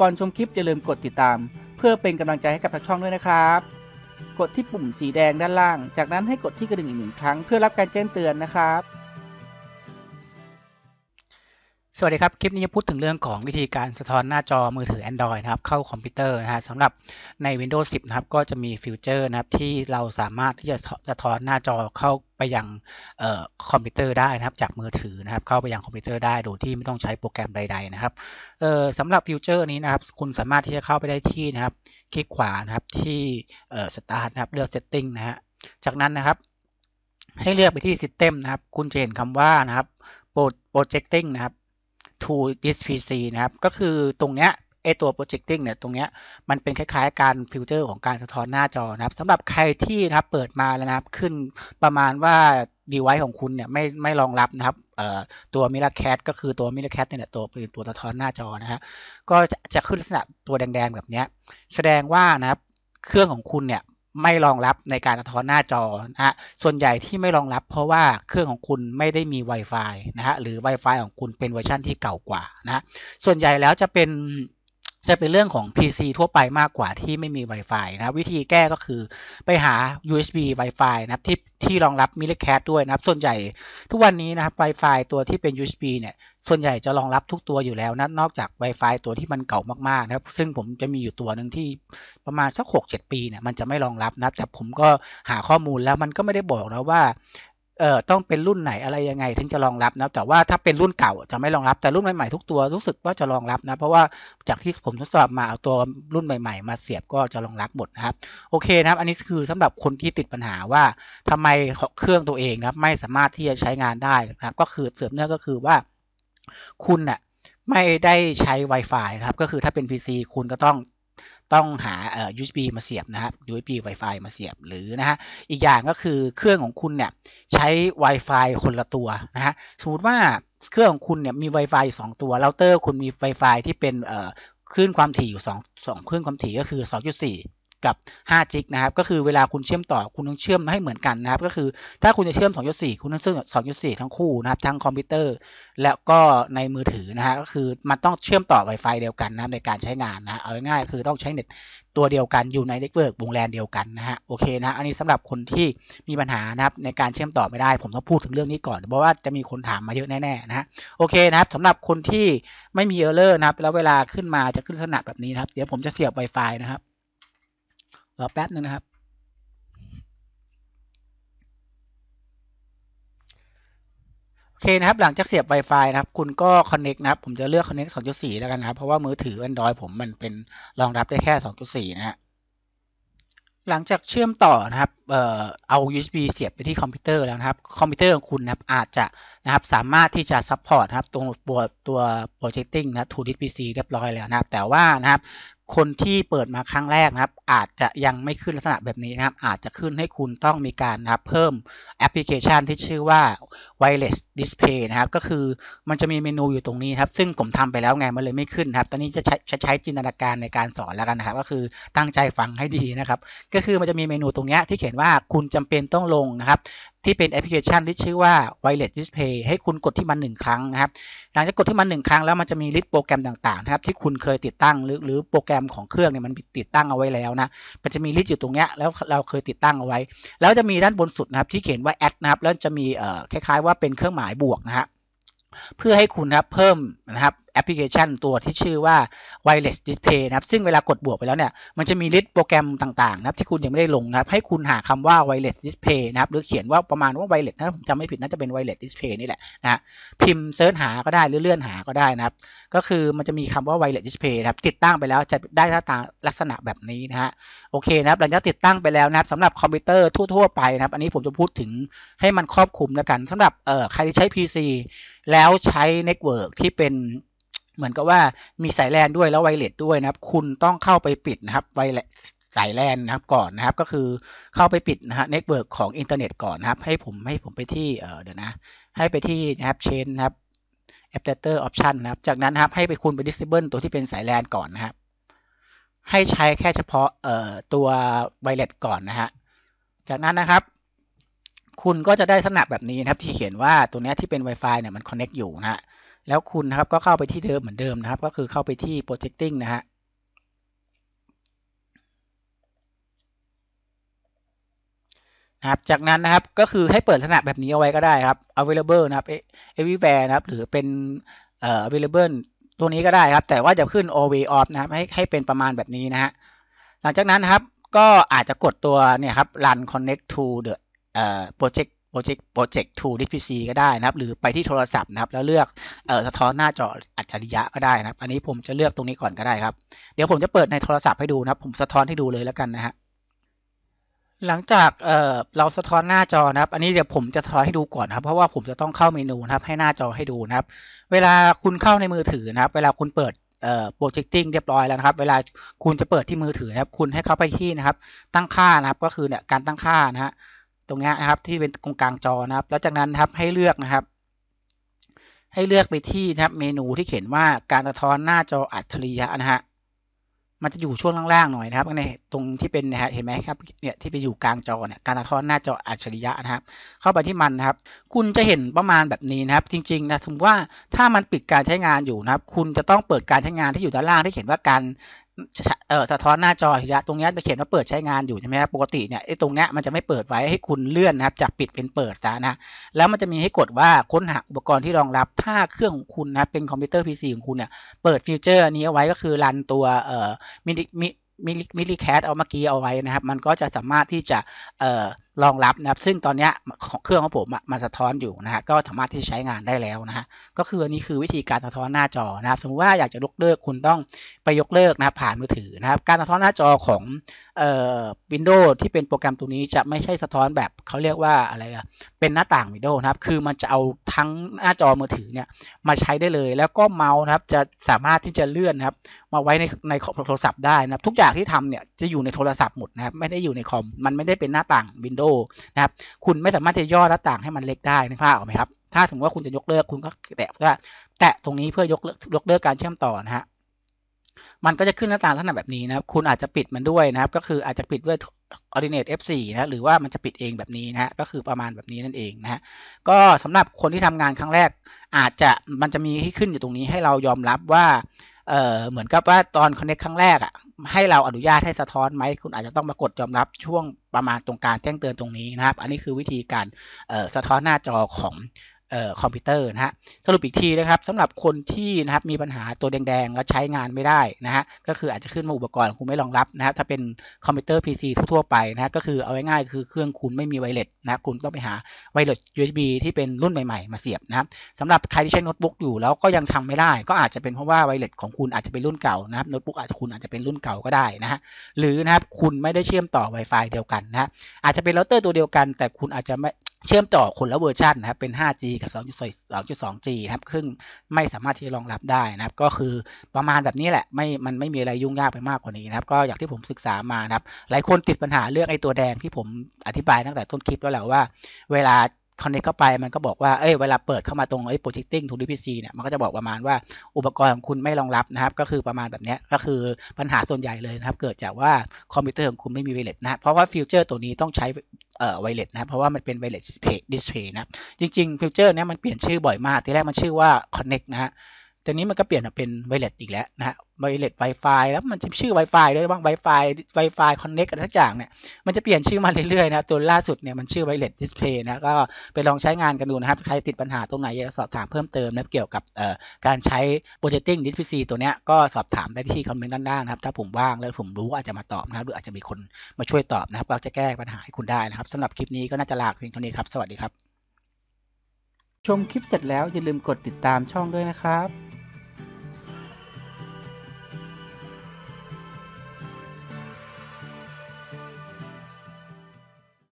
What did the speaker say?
ก่อนชมคลิป อย่าลืมกดติดตาม เพื่อเป็นกำลังใจให้กับทางช่องด้วยนะครับ กดที่ปุ่มสีแดงด้านล่าง จากนั้นให้กดที่กระดิ่งอีกหนึ่งครั้ง เพื่อรับการแจ้งเตือนนะครับ สวัสดีครับคลิปนี้จะพูดถึงเรื่องของวิธีการสะท้อนหน้าจอมือถือ Android นะครับ เข้าคอมพิวเตอร์นะฮะสำหรับใน Windows 10นะครับก็จะมีฟิวเจอร์นะครับที่เราสามารถที่จะสะท้อนหน้าจอเข้าไปยังออคอมพิวเตอร์ได้นะครับ จากมือถือนะครับ เข้าไปยังคอมพิวเตอร์ได้โดยที่ไม่ต้องใช้โปรแกรมใด ๆ นะครับสำหรับฟิวเจอร์นี้นะครับ คุณสามารถที่จะเข้าไปได้ที่นะครับ คลิกขวานะครับที่สตาร์ทนะครับเลือกเซตติ้งนะฮะ จากนั้นนะครับ ให้เลือกไปที่ System นะครับ คุณจะเห็นคำว่านะครับ Projecting นะครับ to this PC นะครับ ก็คือตรงเนี้ยไอตัว projecting เนี่ยตรงเนี้ยมันเป็นคล้ายๆ การฟิลเตอร์ ของการสะท้อนหน้าจอนะครับสำหรับใครที่นะครับเปิดมาแล้วนะครับ ขึ้นประมาณว่าดีไวซ์ของคุณเนี่ยไม่ไม่รองรับนะครับตัว Miracast ก็คือตัว Miracast เนี่ยตัวเป็นตัวสะท้อนหน้าจอนะฮะก็จะขึ้นลักษณะตัวแดงๆแบบเนี้ย แสดงว่านะครับเครื่องของคุณเนี่ยไม่รองรับในการสะท้อนหน้าจอนะฮะส่วนใหญ่ที่ไม่รองรับ เพราะว่าเครื่องของคุณไม่ได้มี Wi-Fi นะฮะหรือ Wi-Fi ของคุณเป็นเวอร์ชันที่เก่ากว่านะฮะส่วนใหญ่แล้วจะเป็นจะเป็นเรื่องของ PC ทั่วไปมากกว่าที่ไม่มี Wi-Fi นะวิธีแก้ก็คือ ไปหา USB Wi-Fi นะครับ ที่ที่รองรับ m ล e r k a t ด้วยนะครับ ส่วนใหญ่ทุกวันนี้นะครับ Wi-Fi ตัวที่เป็น USB เนี่ย ส่วนใหญ่จะรองรับทุกตัวอยู่แล้วนะ นอกจาก Wi-Fi ตัวที่มันเก่ามากๆนะครับ ซึ่งผมจะมีอยู่ตัวหนึ่งที่ประมาณสัก 6-7 ปีเนี่ยมันจะไม่รองรับนะแต่ผมก็หาข้อมูลแล้วมันก็ไม่ได้บอกนะว่าเอ่อต้องเป็นรุ่นไหนอะไร ยังไงถึงจะรองรับนะแต่ว่าถ้าเป็นรุ่นเก่าจะไม่รองรับแต่รุ่นใหม่ๆทุกตัวรู้สึกว่าจะรองรับนะเพราะว่าจากที่ผมทดสอบมาเอาตัวรุ่นใหม่ ๆ มาเสียบก็จะรองรับ หมดนะครับ โอเคนะครับ อันนี้คือสำหรับคนที่ติดปัญหาว่าทำไมเครื่องตัวเองนะไม่สามารถที่จะใช้งานได้นะครับก็คือเสริมเนื่องก็คือว่า คุณนะ่ะไม่ได้ใช้ Wi-Fi นะครับก็คือถ้าเป็น PC คุณก็ต้องต้องหาเอ่อ USB มาเสียบนะครับ USB Wi-Fi มาเสียบหรือนะฮะ อีกอย่างก็คือเครื่องของคุณเนี่ย ใช้ Wi-Fi คนละตัวนะฮะสมมติว่าเครื่องของคุณเนี่ยมี Wi-Fi อยู่2ตัวเราเตอร์คุณมี Wi-Fi ที่เป็นเอ่อคลื่นความถี่อยู่2 2คลื่นความถี่ก็คือ 2.4กับ5จิกนะครับ ก็คือเวลาคุณเชื่อมต่อคุณต้องเชื่อมให้เหมือนกันนะครับ ก็คือถ้าคุณจะเชื่อม2ย4คุณต้องเชื่อม2ย4ทั้งคู่นะครับ ทั้งคอมพิวเตอร์ แล้วก็ในมือถือนะฮะก็คือ มันต้องเชื่อมต่อ Wi-Fi เดียวกันนะในการใช้งานนะ เอาง่ายๆ คือต้องใช้เน็ตตัวเดียวกัน อยู่ในเน็ตเวิร์กวงแลนเดียวกันนะฮะ โอเคนะอันนี้สำหรับคนที่มีปัญหานะครับในการเชื่อมต่อไม่ได้ ผมต้องพูดถึงเรื่องนี้ก่อน เพราะว่าจะมีคนถามมาเยอะแน่ๆนะฮะ โอเคนะครับสำหรับคนที่ไม่มีเออร์เลอร์นะครับแล้วเวลาขึ้นมาจะขึ้นนับแบบนี้นะครับเดี๋ยวผมจะเสียบ Wi-Fi นะครับรอแป๊บนึงนะครับ โอเคนะครับหลังจากเสียบ Wi-Fi นะครับ คุณก็ Connect นะครับ ผมจะเลือก Connect 2.4แล้วกันนะครับเพราะว่ามือถือ Android ผมมันเป็นรองรับได้แค่ 2.4 นะฮะหลังจากเชื่อมต่อนะครับเอ่อเอา USB เสียบไปที่คอมพิวเตอร์แล้วนะครับ คอมพิวเตอร์ของคุณนะครับ อาจจะนะครับสามารถที่จะซัพพอร์ตนะครับตรงตัวตัวโปรเจคติ้งนะ to t h พี PC เรียบร้อยแล้วนะครับแต่ว่านะครับคนที่เปิดมาครั้งแรกนะครับ อาจจะยังไม่ขึ้นลักษณะแบบนี้นะครับ อาจจะขึ้นให้คุณต้องมีการนะครับเพิ่มแอปพลิเคชันที่ชื่อว่า wireless display นะครับ ก็คือมันจะมีเมนูอยู่ตรงนี้ครับ ซึ่งผมทำไปแล้วไงมันเลยไม่ขึ้นครับ ตอนนี้จะใช้ใช้จินตนาการในการสอนแล้วกันนะครับ ก็คือตั้งใจฟังให้ดีนะครับ ก็คือมันจะมีเมนูตรงนี้ที่เขียนว่าคุณจำเป็นต้องลงนะครับที่เป็นแอปพลิเคชันที่ชื่อว่า Wireless Display ให้คุณกดที่มัน 1 ครั้งนะครับหลังจากกดที่มัน1ครั้งแล้วมันจะมีลิสต์โปรแกรมต่างๆนะครับที่คุณเคยติดตั้งหรือหรือโปรแกรมของเครื่องเนี่ยมันติดตั้งเอาไว้แล้วนะมันจะมีลิสต์อยู่ตรงเนี้ยแล้วเราเคยติดตั้งเอาไว้ แล้วจะมีด้านบนสุดนะครับที่เขียนว่า Add นะครับแล้วจะมีเอ่อคล้ายๆ ว่าเป็นเครื่องหมายบวกนะฮะเพื่อให้คุณนะครับเพิ่มนะครับแอปพลิเคชันตัวที่ชื่อว่า wireless display นะครับซึ่งเวลากดบวกไปแล้วเนี่ยมันจะมีลิสต์โปรแกรมต่างๆ นะครับ ที่คุณยังไม่ได้ลงนะครับ ให้คุณหาคำว่า wireless display นะครับ หรือเขียนว่าประมาณว่า wireless ถ้าผมจำไม่ผิดน่าจะเป็น wireless display นี่แหละนะพิมพ์เซิร์ชหาก็ได้หรือเลื่อนหาก็ได้นะครับ ก็คือมันจะมีคำว่า wireless display นะครับ ติดตั้งไปแล้วจะได้หน้าตาลักษณะแบบนี้นะฮะโอเคนะครับหลังจากติดตั้งไปแล้วนะครับสำหรับคอมพิวเตอร์ทั่วๆไปนะครับ อันนี้ผมจะพูดถึงให้มันครอบคลุมแล้วกัน สำหรับเอ่อใครที่ใช้ PC แล้วใช้เน็ตเวิร์กที่เป็นเหมือนกับว่ามีสายแลนด้วยแล้วไวเลสด้วยนะครับ คุณต้องเข้าไปปิดนะครับไวเลสสายแลนนะครับก่อนนะครับ ก็คือเข้าไปปิดนะฮะเน็ตเวิร์กของอินเทอร์เน็ตก่อนนะครับ ให้ผมให้ผมไปที่เเดี๋ยวนะให้ไปที่นะครับเชนนะครับ a d a เตอร์ออปชันนะครับจากนั้นครับให้ไปคุณไปดิสเ b ิลตัวที่เป็นสายแลนก่อนนะครับให้ใช้แค่เฉพาะตัวไวเลสก่อนนะฮะจากนั้นนะครับคุณก็จะได้ลักษณะแบบนี้นะครับที่เขียนว่าตัวนี้ที่เป็น Wi-Fi เนี่ยมัน connect อยู่นะฮะแล้วคุณนะครับก็เข้าไปที่เดิมเหมือนเดิมนะครับ ก็คือเข้าไปที่ projecting นะฮะครับจากนั้นนะครับก็คือให้เปิดลักษณะแบบนี้เอาไว้ก็ได้ครับ available นะครับ everywhere นะครับหรือเป็น available ตัวนี้ก็ได้ครับแต่ว่าจะขึ้น always off นะครับให้ให้เป็นประมาณแบบนี้นะฮะหลังจากนั้นนะครับก็อาจจะกดตัวเนี่ยครับ run connect to the โปรเจกต์โปรเจกต์โปรเจกต์ทูดิสพีซีก็ได้นะครับ หรือไปที่โทรศัพท์นะครับ แล้วเลือกสะท้อนหน้าจออัจฉริยะก็ได้นะครับ อันนี้ผมจะเลือกตรงนี้ก่อนก็ได้ครับ เดี๋ยวผมจะเปิด ในโทรศัพท์ให้ดูนะครับ ผมสะท้อนให้ดูเลยแล้วกันนะฮะ หลังจากเเราสะท้อนหน้าจอนะครับ อันนี้เดี๋ยวผมจะสะท้อนให้ดูก่อนครับ เพราะว่าผมจะต้องเข้าเมนูนะครับ ให้หน้าจอให้ดูนะครับ เวลาคุณเข้าในมือถือนะครับ เวลาคุณเปิดโปรเจคติ้งเรียบร้อยแล้วนะครับ เวลาคุณจะเปิดที่มือถือนะครับ คุณให้เข้าไปที่นะครับ ตั้งค่านะครับก็คือเนี่ยการตั้งค่านะฮะตรงนี้นะครับที่เป็นตรงกลางจอนะครับ แล้วจากนั้นครับให้เลือกนะครับ ให้เลือกไปที่นะครับ เมนูที่เขียนว่าการสะท้อนหน้าจออัจฉริยะนะฮะมันจะอยู่ช่วงล่างๆหน่อยนะครับในตรงที่เป็นนะฮะเห็นไหมครับเนี่ยที่ไปอยู่กลางจอเนี่ยการสะท้อนหน้าจออัจฉริยะนะครับเข้าไปที่มันนะครับ คุณจะเห็นประมาณแบบนี้นะครับ จริง ๆ นะถึงว่าถ้ามันปิดการใช้งานอยู่นะครับ คุณจะต้องเปิดการใช้งานที่อยู่ด้านล่างที่เขียนว่าการเออสะท้อนหน้าจอทีละตรงนี้ไปเขียนว่าเปิดใช้งานอยู่ใช่ไหมครับปกติเนี่ยไอ้ตรงเนี้ย มันจะไม่เปิดไว้ให้คุณเลื่อนนะครับจากปิดเป็นเปิดซะนะแล้วมันจะมีให้กดว่าค้นหาอุปกรณ์ที่รองรับถ้าเครื่องของคุณนะเป็นคอมพิวเตอร์ PC ของคุณเนี่ยเปิดฟิวเจอร์นี้เอาไว้ก็คือรันตัวเอ่อมิิมิลิมิลิแคสเอาเมื่อกี้เอาไว้นะครับ มันก็จะสามารถที่จะเอ่อรองรับนะครับซึ่งตอนนี้ของเครื่องของผมมันสะท้อนอยู่นะฮะก็สามารถที่ใช้งานได้แล้วนะฮะก็คืออันนี้คือวิธีการสะท้อนหน้าจอนะครับสมมติว่าอยากจะยกเลิกคุณต้องไปยกเลิกนะผ่านมือถือนะครับการสะท้อนหน้าจอของเอ่อวินโดว์ที่เป็นโปรแกรมตัวนี้จะไม่ใช่สะท้อนแบบเขาเรียกว่าอะไรอะเป็นหน้าต่างวินโดว์นะครับคือมันจะเอาทั้งหน้าจอมือถือเนี่ยมาใช้ได้เลย แล้วก็เมาส์นะครับจะสามารถที่จะเลื่อนนะครับมาไว้ในในโทรศัพท์ได้นะครับ ทุกอย่างที่ทำเนี่ยจะอยู่ในโทรศัพท์หมดนะครับไม่ได้อยู่ในคอมมันไม่ได้เป็นหน้าต่างวินโดโดนะครับ คุณไม่สามารถจะย่อหน้าต่างให้มันเล็กได้นะครัพเอาไหมครับถ้าถึงว่าคุณจะยกเลิกคุณก็แตะเพื่อแตะตรงนี้เพื่อยกเลิกยกเลิกการเชื่อมต่อนะฮะมันก็จะขึ้นหน้าต่างลักษณะแบบนี้นะครับคุณอาจจะปิดมันด้วยนะครับ ก็คืออาจจะปิดด้วย ordinate f4 นะหรือว่ามันจะปิดเองแบบนี้นะฮะก็คือประมาณแบบนี้นั่นเองนะฮะก็สำหรับคนที่ทำงานครั้งแรกอาจจะมันจะมีให้ขึ้นอยู่ตรงนี้ให้เรายอมรับว่าเออเหมือนกับว่าตอนคอนเน็กครั้งแรกอ่ะให้เราอนุญาตให้สะท้อนไหม คุณอาจจะต้องมากดยอมรับช่วงประมาณตรงการแจ้งเตือนตรงนี้นะครับ อันนี้คือวิธีการสะท้อนหน้าจอของคอมพิวเตอร์นะฮะสรุปอีกทีนะครับสำหรับคนที่นะครับมีปัญหาตัวแดง ๆ แล้วใช้งานไม่ได้นะฮะก็คืออาจจะขึ้นมาอุปกรณ์คุณไม่รองรับนะฮะถ้าเป็นคอมพิวเตอร์ PC ทั่วๆไปนะฮะก็คือเอาง่ายๆคือเครื่องคุณไม่มีไวเลสนะคุณต้องไปหาไวเลส USB ที่เป็นรุ่นใหม่ๆ มาเสียบนะครับสำหรับใครที่ใช้โน้ตบุ๊กอยู่ แล้วก็ยังทำไม่ได้ ก็อาจจะเป็นเพราะว่าไวเลสของคุณอาจจะเป็นรุ่นเก่านะครับโน้ตบุ๊กอาจจะคุณอาจจะเป็นรุ่นเก่าก็ได้นะฮะหรือนะครับคุณไม่ได้เชื่อมต่อ Wi-Fi เดียวกันนะฮะอาจจะเป็นเราเตอร์ตัวเดียวกัน แต่คุณอาจจะไม่เชื่อมต่อคนละเวอร์ชันนะครับ เป็น 5G กับ 2.2G นะครับรึ่งไม่สามารถที่จะรองรับได้นะครับ ก็คือประมาณแบบนี้แหละไม่มันไม่มีอะไรยุ่งยากไปมากกว่านี้นะครับ ก็อย่างที่ผมศึกษามานะครับ หลายคนติดปัญหาเรื่องไอ้ตัวแดงที่ผมอธิบายตั้งแต่ต้นคลิปแล้วแหละว่าเวลาคอนเน้เข้าไป มันก็บอกว่า เอ้ย เวลาเปิดเข้ามาตรงไอ้ projecting t พ d ซีเนี่ย มันก็จะบอกประมาณว่าอุปกรณ์ของคุณไม่รองรับนะครับ ก็คือประมาณแบบนี้ ก็คือปัญหาส่วนใหญ่เลยนะครับ เกิดจากว่าคอมพิวเตอร์ของคุณไม่มีไวเลสนะ เพราะว่าฟิวเจอร์ตัวนี้ต้องใช้ เอ่อ ไวเลสนะเพราะว่ามันเป็นไวเลสดิสเพย์นะ จริงๆ ฟิวเจอร์เนี้ยมันเปลี่ยนชื่อบ่อยมาก ทีแรกมันชื่อว่า connect นะฮะทีนี้มันก็เปลี่ยนมาเป็นไวเลสอีกแล้วนะฮะไวเลสไวไฟแล้วมันจะชื่อ Wi-Fi ด้วยบ้าง Wi-Fi Wi-Fi Connect อะไรสักอย่างเนี่ยมันจะเปลี่ยนชื่อมาเรื่อยๆนะตัวล่าสุดเนี่ยมันชื่อไวเลสดิสเพย์นะก็ไปลองใช้งานกันดูนะครับ ใครติดปัญหาตรงไหนอยากสอบถามเพิ่มเติมนะเกี่ยวกับการใช้ Projecting Display ตัวเนี้ย ก็สอบถามได้ที่คอมเมนต์ด้านล่างนะครับ ถ้าผมว่างแล้วผมรู้อาจจะมาตอบนะครับหรืออาจจะมีคนมาช่วยตอบนะครับเราจะแก้ปัญหาให้คุณได้นะครับสำหรับคลิปนี้ก็น่าจะลาเพียงเท่านี้ครับสวัสดีครับชมคลิปเสร็จแล้วอย่าลืมกดติดตามช่องด้วยนะครับ